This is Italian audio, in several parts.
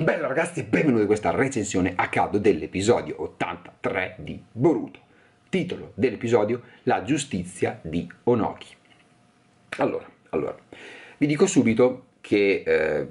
Bello ragazzi e benvenuti a questa recensione a caldo dell'episodio 83 di Boruto. Titolo dell'episodio La giustizia di Onoki. Allora, allora, vi dico subito che eh,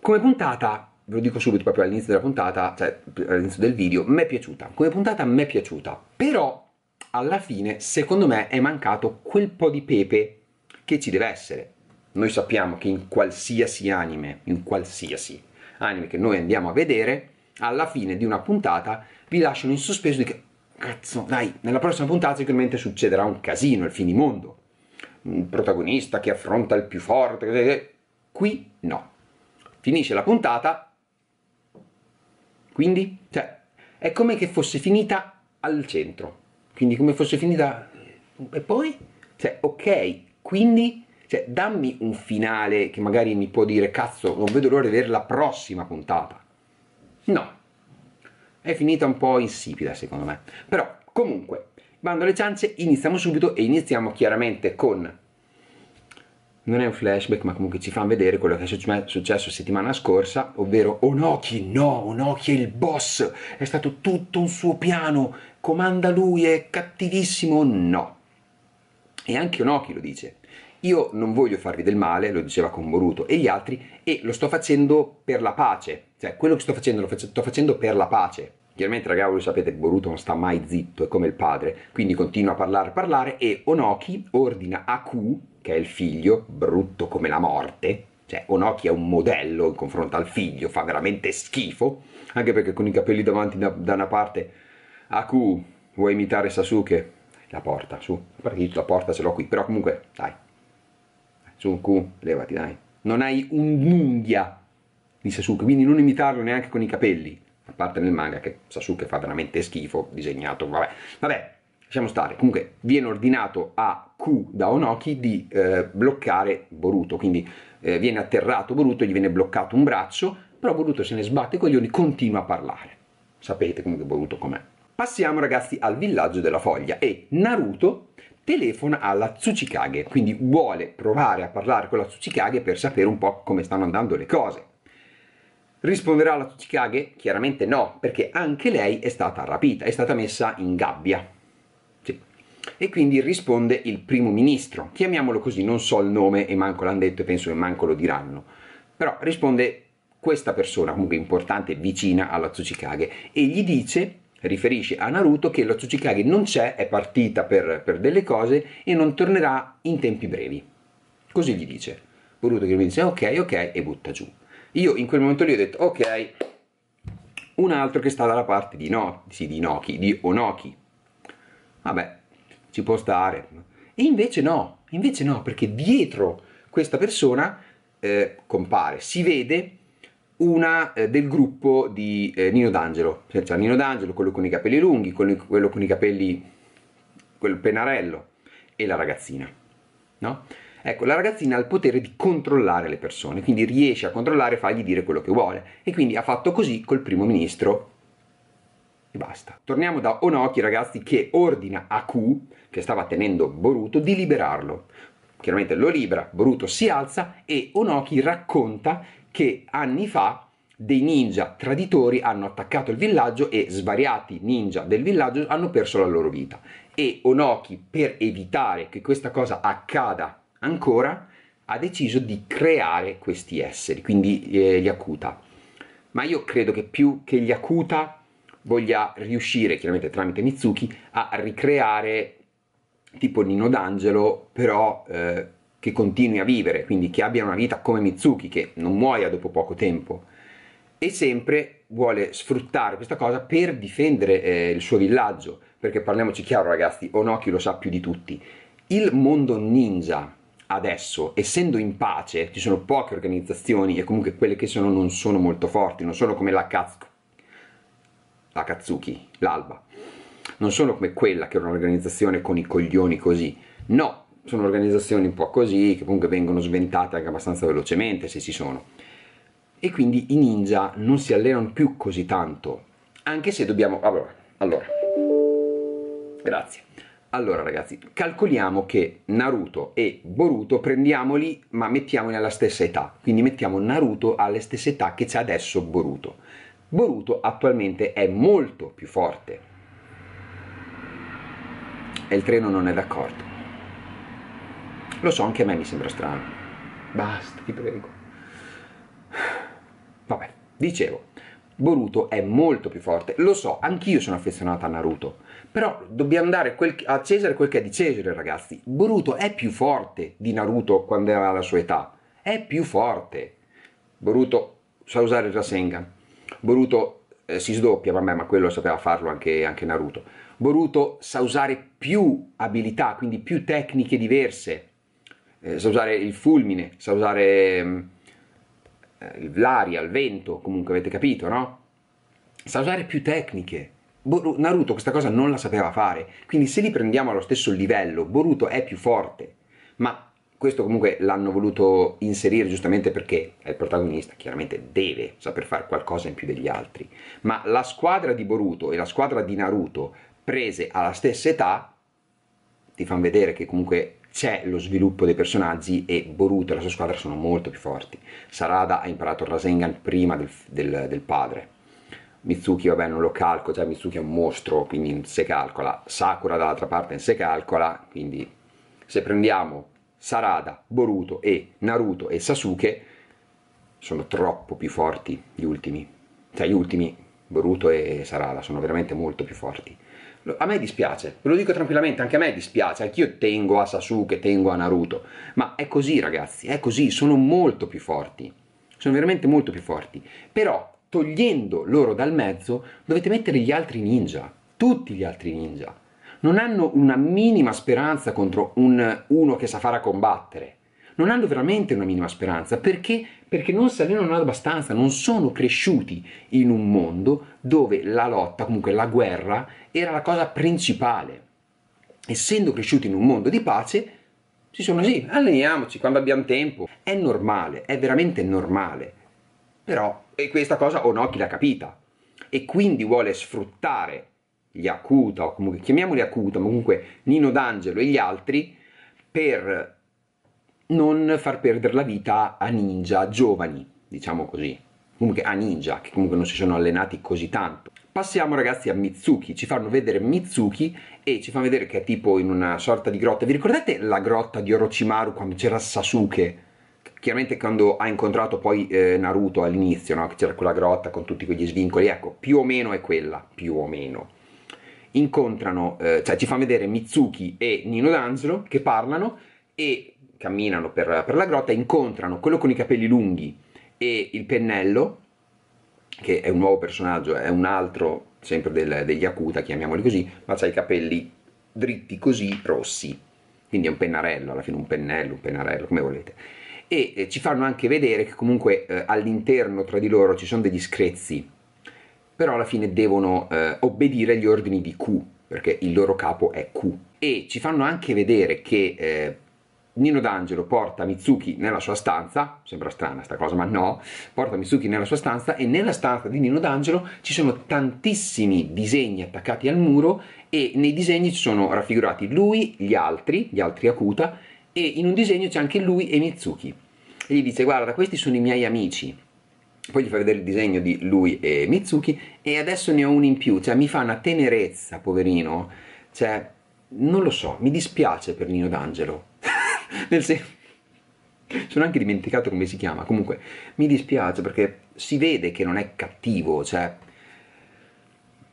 come puntata, ve lo dico subito proprio all'inizio della puntata, cioè all'inizio del video, mi è piaciuta. Come puntata mi è piaciuta, però alla fine secondo me è mancato quel po' di pepe che ci deve essere. Noi sappiamo che in qualsiasi anime, in qualsiasi anime che noi andiamo a vedere, alla fine di una puntata vi lasciano in sospeso di che cazzo, dai, nella prossima puntata sicuramente succederà un casino, il finimondo. Un protagonista che affronta il più forte, qui no. Finisce la puntata, quindi, cioè, è come che fosse finita al centro, quindi come fosse finita, e poi, cioè, ok, quindi cioè, dammi un finale che magari mi può dire, cazzo, non vedo l'ora di vedere la prossima puntata. No. È finita un po' insipida, secondo me. Però, comunque, bando alle ciance, iniziamo subito e iniziamo chiaramente con... Non è un flashback, ma comunque ci fanno vedere quello che è successo settimana scorsa, ovvero Onoki, no, Onoki è il boss, è stato tutto un suo piano, comanda lui, è cattivissimo, no. E anche Onoki lo dice. Io non voglio farvi del male, lo diceva con Boruto e gli altri, e lo sto facendo per la pace. Cioè, quello che sto facendo lo faccio, sto facendo per la pace. Chiaramente, ragazzi, voi sapete, che Boruto non sta mai zitto, è come il padre. Quindi continua a parlare, parlare, e Onoki ordina a Q, che è il figlio, brutto come la morte, cioè Onoki è un modello in confronto al figlio, fa veramente schifo, anche perché con i capelli davanti da, da una parte, Aku, vuoi imitare Sasuke? La porta, su, la porta ce l'ho qui, però comunque, dai, Sunku, levati dai. Non hai un'unghia di Sasuke, quindi non imitarlo neanche con i capelli. A parte nel manga che Sasuke fa veramente schifo, disegnato, vabbè. Vabbè, lasciamo stare. Comunque viene ordinato a Q da Onoki di eh, bloccare Boruto, quindi eh, viene atterrato Boruto, gli viene bloccato un braccio, però Boruto se ne sbatte i coglioni, continua a parlare. Sapete comunque Boruto com'è. Passiamo ragazzi al villaggio della foglia e Naruto telefona alla Tsuchikage, quindi vuole provare a parlare con la Tsuchikage per sapere un po' come stanno andando le cose. Risponderà la Tsuchikage? Chiaramente no, perché anche lei è stata rapita, è stata messa in gabbia. Sì. E quindi risponde il primo ministro, chiamiamolo così, non so il nome e manco l'hanno detto e penso che manco lo diranno, però risponde questa persona comunque importante, vicina alla Tsuchikage, e gli dice riferisce a Naruto che la Tsuchikage non c'è, è partita per, per delle cose e non tornerà in tempi brevi. Così gli dice. Boruto che mi dice ok, ok e butta giù. Io in quel momento lì ho detto ok, un altro che sta dalla parte di, no, sì, di Noki, di Onoki. Vabbè, ci può stare. E invece no, invece no, perché dietro questa persona eh, compare, si vede una eh, del gruppo di eh, Nino D'Angelo, cioè Nino D'Angelo, quello con i capelli lunghi, quello, quello con i capelli, quel pennarello e la ragazzina, no? Ecco, la ragazzina ha il potere di controllare le persone, quindi riesce a controllare e fargli dire quello che vuole. E quindi ha fatto così col primo ministro e basta. Torniamo da Onoki, ragazzi, che ordina a Q, che stava tenendo Boruto, di liberarlo. Chiaramente lo libera, Boruto si alza e Onoki racconta che anni fa dei ninja traditori hanno attaccato il villaggio e svariati ninja del villaggio hanno perso la loro vita. E Onoki, per evitare che questa cosa accada ancora, ha deciso di creare questi esseri, quindi eh, Akuta. Ma io credo che più che gli Akuta voglia riuscire, chiaramente tramite Mitsuki, a ricreare tipo Nino D'Angelo, però... Eh, che continui a vivere, quindi che abbia una vita come Mitsuki, che non muoia dopo poco tempo. E sempre vuole sfruttare questa cosa per difendere eh, il suo villaggio, perché parliamoci chiaro ragazzi, Onoki lo sa più di tutti. Il mondo ninja adesso, essendo in pace, ci sono poche organizzazioni e comunque quelle che sono non sono molto forti, non sono come la, Kats- la Katsuki, l'Alba, non sono come quella che è un'organizzazione con i coglioni così. No, sono organizzazioni un po' così, che comunque vengono sventate anche abbastanza velocemente se ci sono. E quindi i ninja non si allenano più così tanto, anche se dobbiamo... Allora, ah, allora. grazie. Allora ragazzi, calcoliamo che Naruto e Boruto prendiamoli ma mettiamoli alla stessa età, quindi mettiamo Naruto alla stessa età che c'è adesso Boruto. Boruto attualmente è molto più forte e il treno non è d'accordo. Lo so, anche a me mi sembra strano. Basta, ti prego. Vabbè, dicevo, Boruto è molto più forte. Lo so, anch'io sono affezionato a Naruto. Però dobbiamo dare quel, a Cesare quel che è di Cesare, ragazzi. Boruto è più forte di Naruto quando era alla sua età. È più forte. Boruto sa usare il Rasengan. Boruto eh, si sdoppia, vabbè, ma quello sapeva farlo anche, anche Naruto. Boruto sa usare più abilità, quindi più tecniche diverse eh, sa usare il fulmine, sa usare mm, eh, l'aria, il vento, comunque avete capito, no? Sa usare più tecniche. Boh, Naruto questa cosa non la sapeva fare, quindi se li prendiamo allo stesso livello, Boruto è più forte, ma questo comunque l'hanno voluto inserire giustamente perché è il protagonista, chiaramente deve saper fare qualcosa in più degli altri, ma la squadra di Boruto e la squadra di Naruto prese alla stessa età ti fanno vedere che comunque c'è lo sviluppo dei personaggi e Boruto e la sua squadra sono molto più forti. Sarada ha imparato il Rasengan prima del, del, del padre. Mitsuki, vabbè, non lo calco, già cioè Mitsuki è un mostro, quindi se calcola. Sakura dall'altra parte se calcola, quindi se prendiamo Sarada, Boruto e Naruto e Sasuke, sono troppo più forti gli ultimi. Cioè gli ultimi, Boruto e Sarada, sono veramente molto più forti. A me dispiace, ve lo dico tranquillamente, anche a me dispiace, anch'io tengo a Sasuke, tengo a Naruto, ma è così ragazzi, è così, sono molto più forti, sono veramente molto più forti, però togliendo loro dal mezzo dovete mettere gli altri ninja, tutti gli altri ninja, non hanno una minima speranza contro un, uno che sa fare a combattere, non hanno veramente una minima speranza. Perché? Perché non si allenano abbastanza, non sono cresciuti in un mondo dove la lotta, comunque la guerra, era la cosa principale. Essendo cresciuti in un mondo di pace, si sono sì, alleniamoci quando abbiamo tempo. È normale, è veramente normale. Però questa cosa o l'ha capita. E quindi vuole sfruttare gli Akuta, o comunque chiamiamoli Akuta, ma comunque Nino D'Angelo e gli altri, per non far perdere la vita a ninja giovani, diciamo così. Comunque a ninja, che comunque non si sono allenati così tanto. Passiamo ragazzi a Mitsuki, ci fanno vedere Mitsuki e ci fanno vedere che è tipo in una sorta di grotta. Vi ricordate la grotta di Orochimaru quando c'era Sasuke? Chiaramente quando ha incontrato poi eh, Naruto all'inizio, no? che c'era quella grotta con tutti quegli svincoli, ecco, più o meno è quella, più o meno incontrano, eh, cioè ci fanno vedere Mitsuki e Nino D'Angelo che parlano e camminano per, per la grotta, incontrano quello con i capelli lunghi e il pennello, che è un nuovo personaggio, è un altro sempre del, degli Akuta, chiamiamoli così, ma ha i capelli dritti così, rossi. Quindi è un pennarello, alla fine un pennello, un pennarello, come volete. E eh, ci fanno anche vedere che comunque eh, all'interno tra di loro ci sono degli screzzi, però alla fine devono eh, obbedire agli ordini di Q, perché il loro capo è Q. E ci fanno anche vedere che eh, Nino D'Angelo porta Mitsuki nella sua stanza, sembra strana sta cosa, ma no, porta Mitsuki nella sua stanza e nella stanza di Nino D'Angelo ci sono tantissimi disegni attaccati al muro e nei disegni ci sono raffigurati lui, gli altri, gli altri Akuta e in un disegno c'è anche lui e Mitsuki. E gli dice guarda questi sono i miei amici, poi gli fa vedere il disegno di lui e Mitsuki e adesso ne ho uno in più, cioè mi fa una tenerezza poverino, cioè non lo so, mi dispiace per Nino D'Angelo nel senso... Sono anche dimenticato come si chiama. Comunque, mi dispiace perché si vede che non è cattivo, cioè...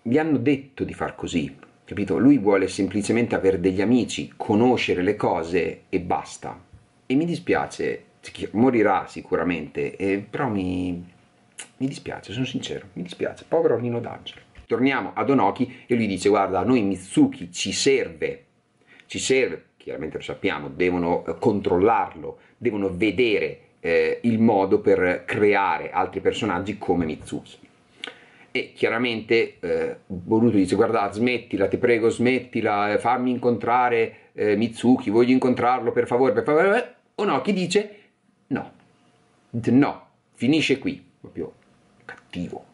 Gli hanno detto di far così, capito? Lui vuole semplicemente avere degli amici, conoscere le cose e basta. E mi dispiace, cioè, morirà sicuramente, eh, però mi... mi dispiace, sono sincero, mi dispiace. Povero Nino D'Angelo. Torniamo ad Onoki e lui dice guarda, a noi Mitsuki ci serve, ci serve chiaramente lo sappiamo, devono eh, controllarlo, devono vedere eh, il modo per creare altri personaggi come Mitsuki. E chiaramente eh, Boruto dice guarda smettila, ti prego smettila, eh, fammi incontrare eh, Mitsuki, voglio incontrarlo per favore, per favore. O no, chi dice no, no, finisce qui, proprio cattivo,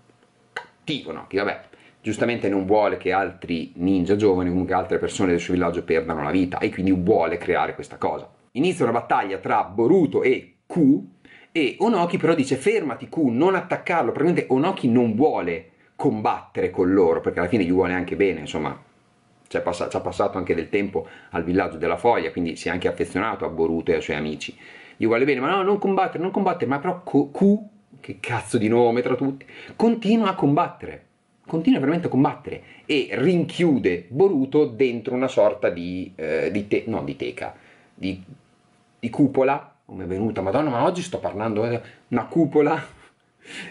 cattivo no, chi vabbè giustamente non vuole che altri ninja giovani, comunque altre persone del suo villaggio perdano la vita e quindi vuole creare questa cosa. Inizia una battaglia tra Boruto e Q e Onoki però dice fermati Q, non attaccarlo, praticamente Onoki non vuole combattere con loro perché alla fine gli vuole anche bene, insomma ci ha pass- passato anche del tempo al villaggio della foglia, quindi si è anche affezionato a Boruto e ai suoi amici. Gli vuole bene, ma no, non combattere, non combattere, ma però Q, che cazzo di nome tra tutti, continua a combattere continua veramente a combattere e rinchiude Boruto dentro una sorta di, eh, di, te- no, di teca, di, di cupola, come è venuta, madonna ma oggi sto parlando di eh, una cupola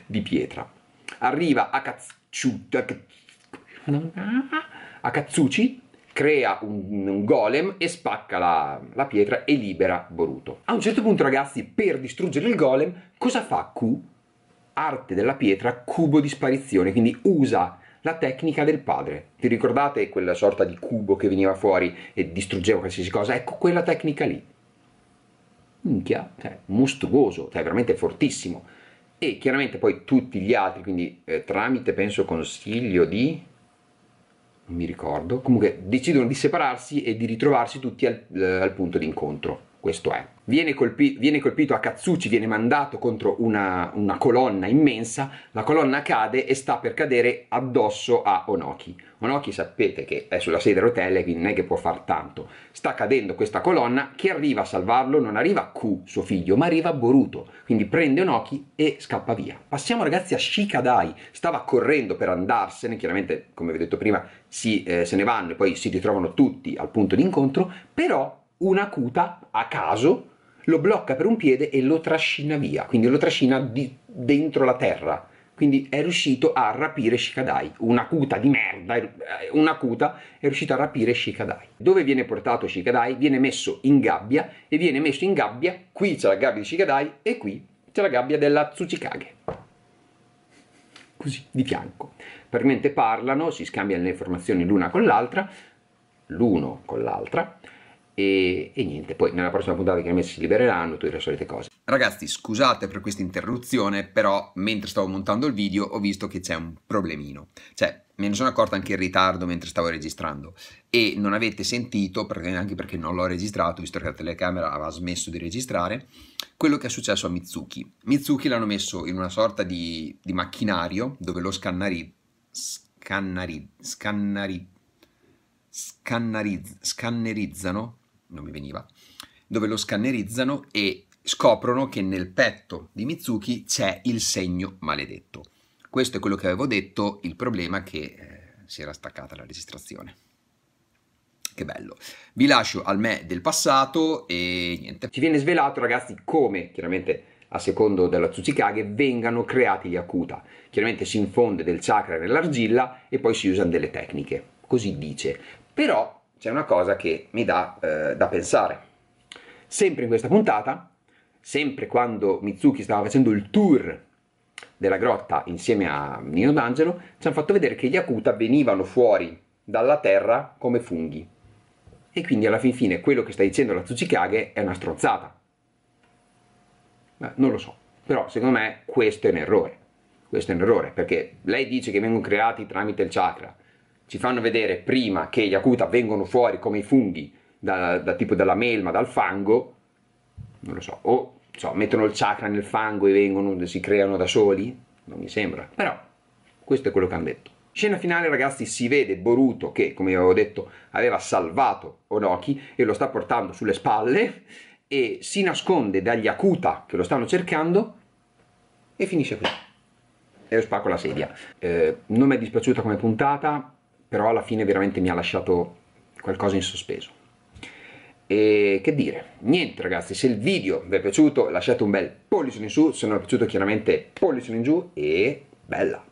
di pietra. Arriva a Katsu, a Katsuchi, crea un, un, golem e spacca la, la pietra e libera Boruto. A un certo punto ragazzi, per distruggere il golem, cosa fa Q? arte della pietra, cubo di sparizione, quindi usa la tecnica del padre. Ti ricordate quella sorta di cubo che veniva fuori e distruggeva qualsiasi cosa? Ecco quella tecnica lì. Minchia, cioè, mostruoso, cioè veramente fortissimo. E chiaramente poi tutti gli altri, quindi eh, tramite penso consiglio di non mi ricordo, comunque decidono di separarsi e di ritrovarsi tutti al, eh, al punto d'incontro questo è. Viene, colpi- viene, colpito a viene mandato contro una, una, colonna immensa, la colonna cade e sta per cadere addosso a Onoki. Onoki sapete che è sulla sedia a rotelle, quindi non è che può far tanto. Sta cadendo questa colonna, chi arriva a salvarlo non arriva Ku, suo figlio, ma arriva Boruto. Quindi prende Onoki e scappa via. Passiamo ragazzi a Shikadai, stava correndo per andarsene, chiaramente come vi ho detto prima si, eh, se ne vanno e poi si ritrovano tutti al punto d'incontro, però una cuta a caso lo blocca per un piede e lo trascina via, quindi lo trascina di, dentro la terra. Quindi è riuscito a rapire Shikadai, una cuta di merda, eh, una cuta è riuscito a rapire Shikadai. Dove viene portato Shikadai? Viene messo in gabbia e viene messo in gabbia, qui c'è la gabbia di Shikadai e qui c'è la gabbia della Tsuchikage. Così, di fianco. Per mentre parlano, si scambiano le informazioni l'una con l'altra, l'uno con l'altra, e, e, niente, poi nella prossima puntata chiaramente si libereranno tutte le solite cose. Ragazzi, scusate per questa interruzione, però mentre stavo montando il video ho visto che c'è un problemino. Cioè, me ne sono accorto anche in ritardo mentre stavo registrando e non avete sentito, perché, anche perché non l'ho registrato, visto che la telecamera aveva smesso di registrare, quello che è successo a Mitsuki. Mitsuki l'hanno messo in una sorta di, di macchinario dove lo scannari... scannari... scannari... scannari scannerizzano non mi veniva, dove lo scannerizzano e scoprono che nel petto di Mitsuki c'è il segno maledetto. Questo è quello che avevo detto, il problema è che eh, si era staccata la registrazione. Che bello. Vi lascio al me del passato e niente. Ci viene svelato ragazzi come, chiaramente a secondo della Tsuchikage, vengano creati gli Akuta. Chiaramente si infonde del chakra nell'argilla e poi si usano delle tecniche. Così dice. Però c'è una cosa che mi dà eh, da pensare. Sempre in questa puntata, sempre quando Mizuki stava facendo il tour della grotta insieme a Nino D'Angelo, ci hanno fatto vedere che gli Akuta venivano fuori dalla terra come funghi. E quindi alla fin fine quello che sta dicendo la Tsuchikage è una strozzata. Beh, non lo so, però secondo me questo è un errore. Questo è un errore perché lei dice che vengono creati tramite il chakra, ci fanno vedere prima che gli acuta vengono fuori come i funghi, da, da tipo dalla melma, dal fango, non lo so, o so, mettono il chakra nel fango e vengono, si creano da soli, non mi sembra, però questo è quello che hanno detto. Scena finale ragazzi si vede Boruto che come avevo detto aveva salvato Onoki e lo sta portando sulle spalle e si nasconde dagli Akuta che lo stanno cercando e finisce qui. E lo spacco la sedia. Eh, non mi è dispiaciuta come puntata, però alla fine veramente mi ha lasciato qualcosa in sospeso. E che dire, niente ragazzi, se il video vi è piaciuto lasciate un bel pollice in su, se non è piaciuto chiaramente pollice in giù e bella!